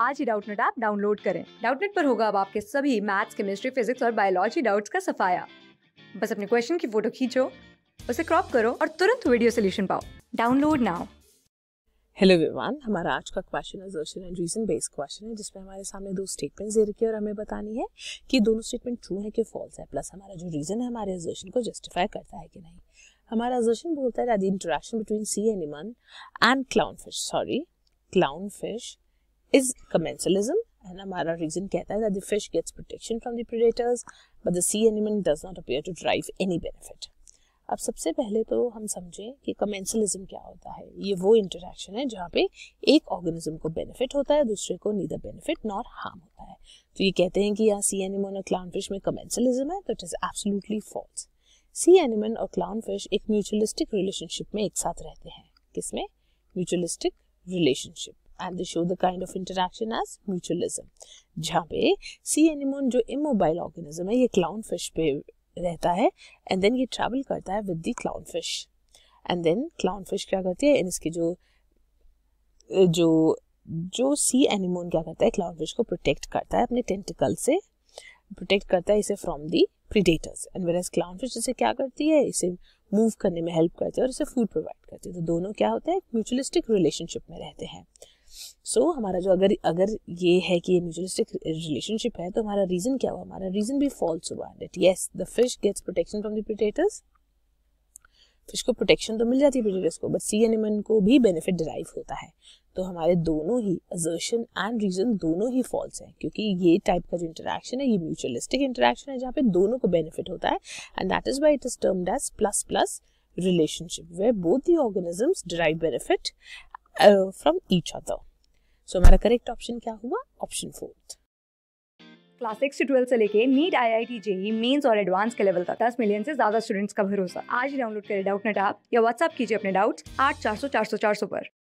आज ही Doubtnut app download करें डाउटनेट पर होगा अब आपके सभी मैथ्स केमिस्ट्री फिजिक्स और बायोलॉजी डाउट्स का सफाया बस अपने क्वेश्चन की फोटो खींचो उसे क्रॉप करो और तुरंत वीडियो सोल्यूशन पाओ डाउनलोड नाउ हेलो विवान हमारा आज का question assertion and reason based question है जिसमें हमारे सामने दो स्टेटमेंट दे रखी है और हमें बतानी है कि दोनों स्टेटमेंट ट्रू है कि फॉल्स है प्लस हमारा जो रीजन है हमारे एजर्शन को जस्टिफाई करता है कि नहीं हमारा एजर्शन बोलता है the interaction between sea animal and clown fish sorry clown fish is commensalism and हमारा reason कहता है that the fish gets protection from the predators but the sea animal does not appear to drive any benefit. अब सबसे पहले तो हम समझें कि कमेंसलिज्म क्या होता है ये वो इंटरेक्शन है जहाँ पे एक ऑर्गेनिज्म को बेनिफिट होता है दूसरे को नीदर बेनिफिट नॉर हार्म होता है तो ये कहते हैं कि यहाँ सी एनिमन और क्लाउन फिश में कमेंसलिज्म है तो it is absolutely false sea animal और क्लाउन फिश एक म्यूचुअलिस्टिक रिलेशनशिप में एक साथ रहते हैं किसमें mutualistic relationship and they show the kind of interaction as mutualism. जहाँ पे सी एनिमोन जो इमोबाइल ऑर्गेनिज्म है ये क्लाउन फिश पे रहता है एंड देन ये ट्रैवल करता है with the clown fish and then clown fish क्या करती है एंड इसके जो जो जो सी एनिमोन क्या करता है क्लाउन फिश को प्रोटेक्ट करता है अपने टेंटिकल से प्रोटेक्ट करता है इसे from the predators and where clown fish इसे क्या करती है इसे मूव करने में हेल्प करती है और इसे फूड प्रोवाइड करती है तो दोनों क्या होता है म्यूचुअलिस्टिक रिलेशनशिप में रहते हैं सो so, हमारा जो अगर अगर ये है कि ये म्यूचुअलिस्टिक रिलेशनशिप है तो हमारा रीजन क्या हुआ हमारा रीजन भी फॉल्स हुआ that yes the fish gets protection from the predators fish को प्रोटेक्शन तो मिल जाती है प्रोटेटर्स को बट सी एनिमल को भी बेनिफिट डिराइव होता है तो हमारे दोनों ही असर्शन एंड रीजन दोनों ही फॉल्स हैं क्योंकि ये टाइप का जो इंटरेक्शन है ये म्यूचुअलिस्टिक इंटरेक्शन है जहाँ पे दोनों को बेनिफिट होता है and that is why it is termed as plus plus relationship where both the organisms derive benefit from each other so हमारा करेक्ट ऑप्शन क्या हुआ option fourth class six twelfth twelve से लेके NEET IIT JEE mains और advance के level तक दस million से ज्यादा स्टूडेंट्स का भरोसा आज डाउनलोड करें डाउट नेट ऐप या व्हाट्सअप कीजिए अपने डाउट आठ चार सौ चार सौ चार सौ पर